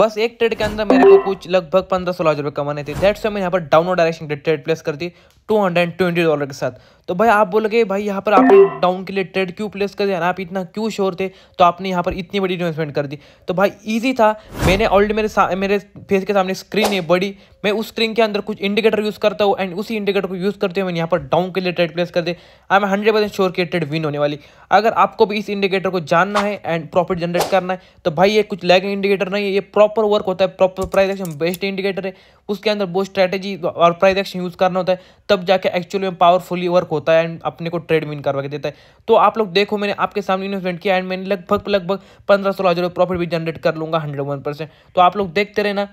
बस एक ट्रेड के अंदर मेरे को कुछ लगभग पंद्रह सोलह हज़ार रुपये कमाने थे दैट्स यहाँ पर डाउनवर्ड डायरेक्शन ट्रेड प्लेस कर दी टू हंड्रेड ट्वेंटी डॉलर के साथ तो भाई आप बोलोगे भाई यहाँ पर आपने डाउन के लिए ट्रेड क्यों प्लेस कर दिया आप इतना क्यों शोर थे तो आपने यहाँ पर इतनी बड़ी इन्वेस्टमेंट कर दी तो भाई ईजी था मैंने ऑलरेडी मेरे मेरे फेस के सामने स्क्रीन है बड़ी मैं उस स्क्रीन के अंदर कुछ इंडिकेटर यूज़ करता हूँ एंड उसी इंडिकेटर को यूज़ करते हुए मैंने यहाँ पर डाउन के लिए ट्रेड प्लेस कर दे I am hundred percent sure के ट्रेड विन होने वाली अगर आपको भी इस इंडिकेटर को जानना है एंड प्रॉफिट जनरेट करना है तो भाई ये कुछ लैगिंग इंडिकेटर नहीं है ये प्रॉपर वर्क होता है proper price action best indicator है उसके अंदर बहुत स्ट्रैटेजी और प्राइज एक्शन यूज़ करना होता है तब जाके एक्चुअल में पावरफुली वर्क होता है एंड अपने को ट्रेड विन करवा के देता है तो आप लोग देखो मैंने आपके सामने इन्वेस्टमेंट किया एंड मैंने लगभग लगभग पंद्रह सोलह हज़ार प्रॉफिट भी जनरेट कर लूँगा हंड्रेड वन परसेंट तो आप लोग देखते रहना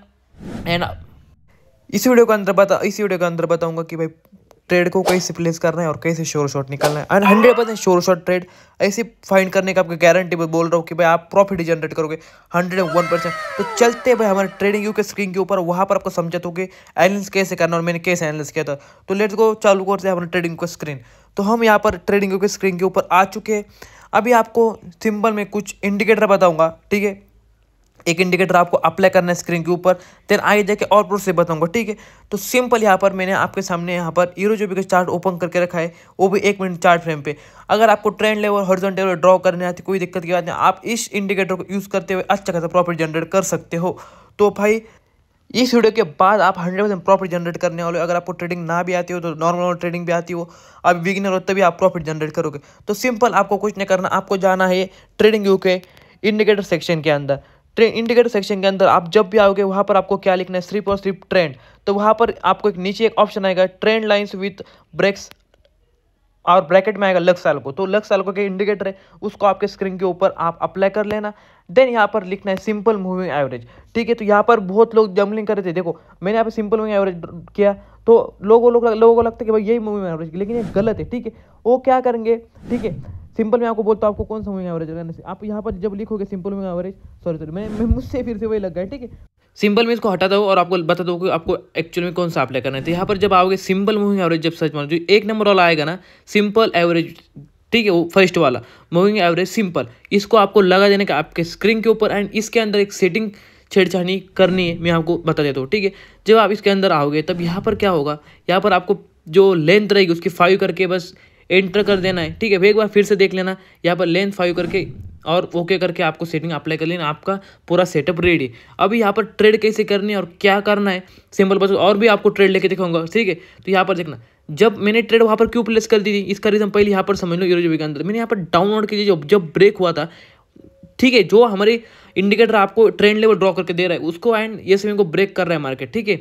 एंड इस वीडियो के अंदर बता इस वीडियो के अंदर बताऊंगा कि भाई ट्रेड को कहीं से प्लेस करना है और कहीं से शोर शॉट निकालना है and hundred percent sure shot trade ऐसे फाइंड करने का आपको गारंटी मैं बोल रहा हूँ कि भाई आप प्रॉफिट जनरेट करोगे हंड्रेड वन परसेंट तो चलते भाई हमारे ट्रेडिंग यू के स्क्रीन के ऊपर वहाँ पर आपको समझा हो कि एनालिस कैसे करना और मैंने कैसे एनालिस किया था तो लेट्स गो चालू करते हैं हमारे ट्रेडिंग का स्क्रीन तो हम यहाँ पर ट्रेडिंग यू के स्क्रीन के ऊपर आ चुके हैं अभी आपको सिंपल में कुछ इंडिकेटर बताऊँगा ठीक है एक इंडिकेटर आपको अप्लाई करना है स्क्रीन के ऊपर देन आगे जाके और प्रोसेस बताऊंगा ठीक है तो सिंपल यहाँ पर मैंने आपके सामने यहाँ पर ईरो जो भी चार्ट ओपन करके रखा है वो भी एक मिनट चार्ट फ्रेम पे अगर आपको trend level horizontal level draw करने आती कोई दिक्कत की बात नहीं आप इस इंडिकेटर को यूज़ करते हुए अच्छा खासा प्रॉफिट जनरेट कर सकते हो तो भाई इस वीडियो के बाद आप हंड्रेड परसेंट प्रॉफिट जनरेट करने वाले हो अगर आपको ट्रेडिंग ना भी आती हो तो नॉर्मल ट्रेडिंग भी आती हो आप बिगिनर हो तभी आप प्रॉफिट जनरेट करोगे तो सिंपल आपको कुछ नहीं करना आपको जाना है ट्रेडिंग यू के इंडिकेटर सेक्शन के अंदर ट्रेन इंडिकेटर सेक्शन के अंदर आप जब भी आओगे वहाँ पर आपको क्या लिखना है सिर्फ और सिर्फ ट्रेंड तो वहाँ पर आपको एक नीचे एक ऑप्शन आएगा ट्रेंड लाइन्स विथ ब्रेक्स और ब्रैकेट में आएगा लक्स को तो लक्स को के इंडिकेटर है उसको आपके स्क्रीन के ऊपर आप अप्लाई कर लेना देन यहाँ पर लिखना है सिंपल मूविंग एवरेज ठीक है तो यहाँ पर बहुत लोग जम्बलिंग कर रहे थे देखो मैंने यहाँ पर सिंपल मूविंग एवरेज किया तो लोगों लोगों को लगता है कि भाई यही मूविंग एवरेज लेकिन ये गलत है ठीक है वो क्या करेंगे ठीक है सिंपल में आपको बोलता हूँ आपको कौन सा मूविंग एवरेज लगाना आप यहाँ पर जब लिखोगे simple moving average sorry sorry मैं, मैं मुझसे फिर से वही लग गया ठीक है सिंपल में इसको हटा दो और आपको बता दो कि आपको एक्चुअल में कौन सा अप्लाई करना है तो यहाँ पर जब आओगे सिंपल मूविंग एवरेज जब सर्च मारो जो एक नंबर वाला आएगा ना सिंपल एवरेज ठीक है वो फर्स्ट वाला मूविंग एवरेज सिंपल इसको आपको लगा देने का आपके स्क्रीन के ऊपर एंड इसके अंदर एक सेटिंग छेड़छाड़ी करनी है मैं आपको बता देता हूँ ठीक है जब आप इसके अंदर आओगे तब यहाँ पर क्या होगा यहाँ पर आपको जो लेंथ रहेगी उसकी फाइव करके बस एंटर कर देना है ठीक है एक बार फिर से देख लेना यहाँ पर लेंथ फाइव करके और ओके करके आपको सेटिंग अप्लाई कर लेना आपका पूरा सेटअप रेडी अभी यहाँ पर ट्रेड कैसे करनी है और क्या करना है सिंपल बस और भी आपको ट्रेड लेके दिखाऊंगा ठीक है तो यहाँ पर देखना जब मैंने ट्रेड वहाँ पर क्यों प्लेस कर दी थी इसका रीज़न पहले यहाँ पर समझ लो यूरोजी के अंदर मैंने यहाँ पर डाउनलोड की जब जब ब्रेक हुआ था ठीक है जो हमारे इंडिकेटर आपको ट्रेंड लेवल ड्रॉ करके दे रहा है उसको एंड ये सभी को ब्रेक कर रहा है मार्केट ठीक है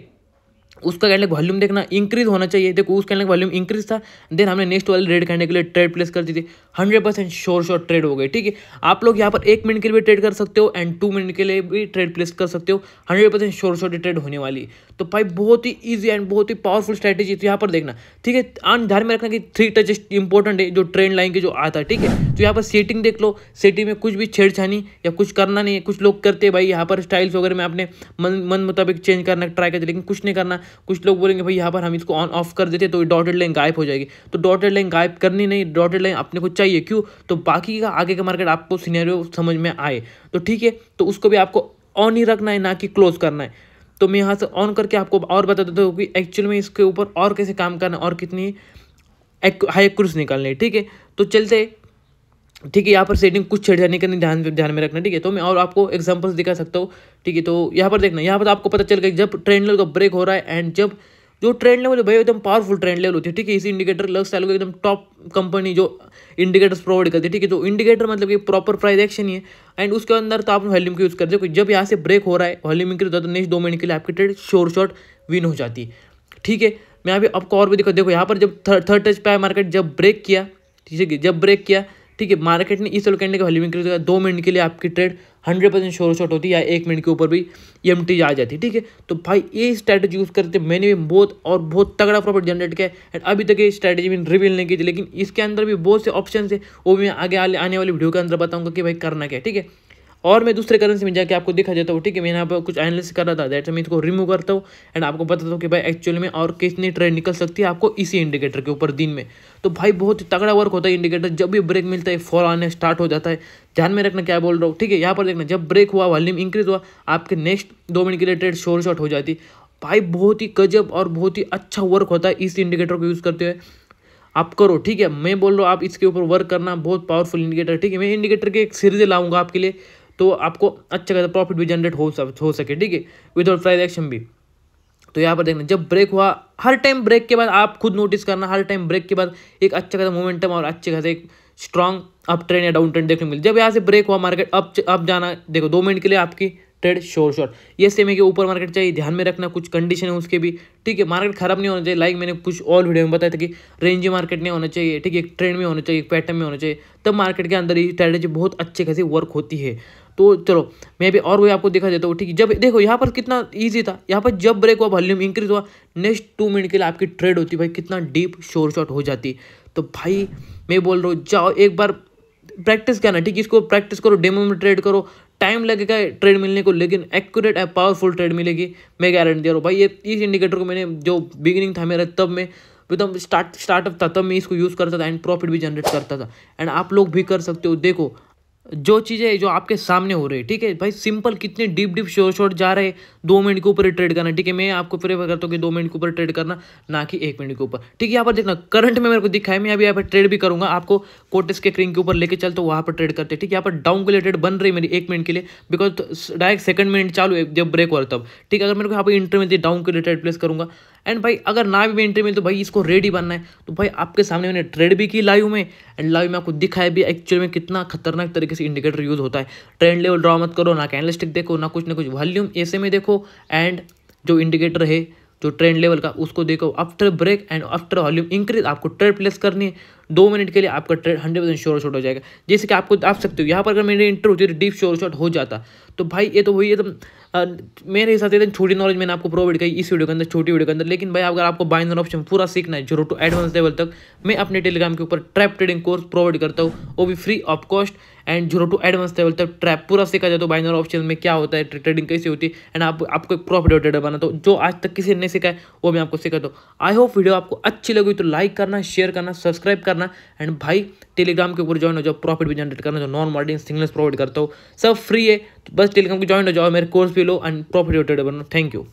उसका कैंडल वॉल्यूम देखना इंक्रीज होना चाहिए देखो उस कैंडल वॉल्यूम इंक्रीज था देन हमने नेक्स्ट वाले रेड कैंडल के लिए ट्रेड प्लेस कर दी थी hundred percent sure sure trade हो गए ठीक है आप लोग यहाँ पर एक मिनट के लिए ट्रेड कर सकते हो एंड टू मिनट के लिए भी ट्रेड प्लेस कर सकते हो hundred percent sure sure trade होने वाली तो भाई बहुत ही ईजी एंड बहुत ही पावरफुल स्ट्रैटेजी तो यहाँ पर देखना ठीक है आन ध्यान में रखना कि थ्री टच इंपॉर्टेंट है जो ट्रेंड लाइन के जो आता है ठीक है तो यहाँ पर सेटिंग देख लो सेटिंग में कुछ भी छेड़छानी या कुछ करना नहीं है कुछ लोग करते हैं भाई यहाँ पर स्टाइल्स वगैरह में आपने मन मन मुताबिक चेंज करना ट्राई करते लेकिन कुछ नहीं करना कुछ लोग बोलेंगे भाई यहाँ पर हम इसको ऑन ऑफ कर देते तो डॉटेड लाइन गायब हो जाएगी तो डॉटेड लाइन गायब करनी नहीं डॉटेड लाइन अपने को चाहिए क्यों तो बाकी का आगे का मार्केट आपको सीनेरियो समझ में आए तो ठीक है तो उसको भी आपको ऑन ही रखना है ना कि क्लोज करना है तो मैं यहाँ से ऑन करके आपको और बता देता हूँ कि एक्चुअल में इसके ऊपर और कैसे काम करना है और कितनी हाई क्रूज निकालनी है ठीक है तो चलते ठीक है यहाँ पर सेटिंग कुछ के नहीं ध्यान ध्यान में रखना ठीक है तो मैं और आपको एग्जांपल्स दिखा सकता हूँ ठीक है तो यहाँ पर देखना यहाँ पर तो आपको पता चल गया जब ट्रेंड लेवल का ब्रेक हो रहा है एंड जब जो ट्रेंड लेवल भाई एकदम पावरफुल ट्रेंड लेवल होती है ठीक है इसी इंडिकेटर लग चालू एकदम टॉप कंपनी जो इंडिकेटर्स प्रोवाइड करती है ठीक है तो इंडिकेटर मतलब कि प्रॉपर प्राइस एक्शन ही है एंड उसके अंदर तो आप वॉल्यूम का यूज़ कर देखो जब यहाँ से ब्रेक हो रहा है वॉल्यूम इंक्रीज होता है नेक्स्ट दो मिनट के लिए आपकी ट्रेड शोर शॉर्ट विन हो जाती है ठीक है मैं अभी आपको और भी दिखा देखो यहाँ पर जब थर्ड टच पे मार्केट जब ब्रेक किया ठीक है जब ब्रेक किया ठीक है मार्केट ने इस कैंडल का वैल्यू इंक्रीज होगा दो मिनट के लिए आपकी trade hundred percent sure shot होती है या एक मिनट के ऊपर भी एम टी आ जाती है ठीक है तो भाई ये स्ट्रैटेजी यूज़ करते मैंने भी बहुत और बहुत तगड़ा प्रॉफिट जनरेट किया एंड अभी तक ये स्ट्रैटेजी मैंने रिवील नहीं की थी लेकिन इसके अंदर भी बहुत से ऑप्शन है वो भी मैं आगे आने वाली वीडियो के अंदर बताऊँगा कि भाई करना क्या ठीक है और मैं दूसरे करेंसी में जाके आपको दिखा देता तो, हूँ ठीक है मैं यहाँ पर कुछ एनालिसिस कर रहा था दैट मैं इसको रिमूव करता हूँ एंड आपको बताता हूँ कि भाई एक्चुअल में और कितनी ट्रेड निकल सकती है आपको इसी इंडिकेटर के ऊपर दिन में तो भाई बहुत ही तगड़ा वर्क होता है इंडिकेटर जब भी ब्रेक मिलता है फॉल आने स्टार्ट हो जाता है ध्यान में रखना क्या बोल रहा हूँ ठीक है यहाँ पर देखना जब ब्रेक हुआ वॉल्यूम इंक्रीज हुआ आपके नेक्स्ट दो मिनट के लिए ट्रेड शोर शॉर्ट हो जाती भाई बहुत ही गजब और बहुत ही अच्छा वर्क होता है इस इंडिकेटर को यूज़ करते हुए आप करो ठीक है मैं बोल रहा हूँ आप इसके ऊपर वर्क करना बहुत पावरफुल इंडिकेटर ठीक है मैं इंडिकेटर के एक सीरीज लाऊंगा आपके लिए तो आपको अच्छा खासा प्रॉफिट भी जनरेट हो हो सके ठीक है विदाउट प्राइज एक्शन भी तो यहाँ पर देखना जब ब्रेक हुआ हर टाइम ब्रेक के बाद आप खुद नोटिस करना हर टाइम ब्रेक के बाद एक अच्छा खासा मोमेंटम और अच्छे खासे एक स्ट्रॉन्ग अप ट्रेंड या डाउन ट्रेंड देखने को मिले जब यहाँ से ब्रेक हुआ मार्केट अप अप जाना देखो दो मिनट के लिए आपकी ट्रेड शोर शॉर्ट ये सेम है कि ऊपर मार्केट चाहिए ध्यान में रखना कुछ कंडीशन है उसके भी ठीक है मार्केट खराब नहीं होना चाहिए लाइक मैंने कुछ और वीडियो में बताया था कि रेंज मार्केट नहीं होना चाहिए ठीक है एक ट्रेंड में होना चाहिए एक पैटर्न में होना चाहिए तब मार्केट के अंदर ये स्ट्रैटेजी बहुत अच्छे खासी वर्क होती है तो चलो मैं भी और वही आपको दिखा देता हूँ ठीक है जब देखो यहाँ पर कितना ईजी था यहाँ पर जब ब्रेक हुआ वॉल्यूम इंक्रीज हुआ नेक्स्ट टू मिनट के लिए आपकी ट्रेड होती भाई कितना डीप शोर शॉट हो जाती तो भाई मैं बोल रहा हूँ जाओ एक बार प्रैक्टिस क्या ना ठीक है इसको प्रैक्टिस करो डेमो में ट्रेड करो टाइम लगेगा ट्रेड मिलने को लेकिन एक्यूरेट एंड पावरफुल ट्रेड मिलेगी मैं गारंटी दे रहा हूँ भाई ये इस इंडिकेटर को मैंने जो बिगिनिंग था मेरा तब मैं एकदम स्टार्ट स्टार्टअप था तब मैं इसको यूज़ करता था एंड प्रॉफिट भी जनरेट करता था एंड आप लोग भी कर सकते हो देखो जो चीज़ें जो आपके सामने हो रही है ठीक है भाई सिंपल कितने डीप डीप शॉर्ट शॉर्ट जा रहे हैं दो मिनट के ऊपर ही ट्रेड करना ठीक है मैं आपको प्रेफर करता हूँ कि दो मिनट के ऊपर ट्रेड करना ना कि एक मिनट के ऊपर ठीक है यहाँ पर देखना करंट में मेरे को दिखा है मैं अभी यहाँ पर ट्रेड भी करूँगा आपको कोटेस के क्रिंग के ऊपर लेके चलते वहाँ पर ट्रेड करते ठीक है यहाँ पर डाउन के लिए बन रही मेरी एक मिनट के लिए बिकॉज डायरेक्ट सेकंड मिनट चालू है जब ब्रेक हो रहा तब ठीक है अगर मेरे को यहाँ पर इंटरमीडिएट डाउन के लिए प्लेस करूँगा एंड भाई अगर ना भी एंट्री मिली तो भाई इसको रेडी बनना है तो भाई आपके सामने मैंने ट्रेड भी की लाइव में एंड लाइव में आपको दिखाया भी एक्चुअल में कितना खतरनाक तरीके से इंडिकेटर यूज़ होता है ट्रेंड लेवल ड्रॉ मत करो ना कैनलिस्टिक देखो ना कुछ ना कुछ वॉल्यूम ऐसे में देखो एंड जो इंडिकेटर है जो ट्रेंड लेवल का उसको देखो after break and after volume increase आपको ट्रेड प्लेस करनी है दो मिनट के लिए आपका trade hundred percent sure shot हो जाएगा जैसे कि आपको आप सकते हो यहाँ पर अगर मेरी इंटर होती है डीप शोर शॉट हो जाता तो भाई ये तो वही एकदम मतलब, मेरे हिसाब से एकदम छोटी नॉलेज मैंने आपको प्रोवाइड की इस वीडियो के अंदर छोटी वीडियो के अंदर लेकिन भाई अगर आपको बाइनर ऑप्शन पूरा सीखना है जीरो टू एडवांस लेवल तक मैं अपने टेलीग्राम के ऊपर ट्रैप ट्रेडिंग कोर्स प्रोवाइड करता हूँ वो भी free of cost and zero to advance level तक ट्रैप पूरा सीखा जाए तो बाइनर ऑप्शन में क्या होता है ट्रेडिंग कैसे होती है एंड आप आपको एक प्रॉफिट ट्रेडर बना तो जो आज तक किसी ने सीखा है वो मैं आपको सीखा दो आई होप वीडियो आपको अच्छी लगी तो लाइक करना शेयर करना सब्सक्राइब करना एंड भाई टेलीग्राम के ऊपर ज्वाइन हो जाओ प्रॉफिट भी जनरेट करना जो नॉन मॉडिंग सिग्नल्स प्रोवाइड करता हूँ सब फ्री है तो बस टेलीग्राम को ज्वाइन हो जाओ मेरे कोर्स भी लो एंड प्रॉफिट ट्रेडर बनो थैंक यू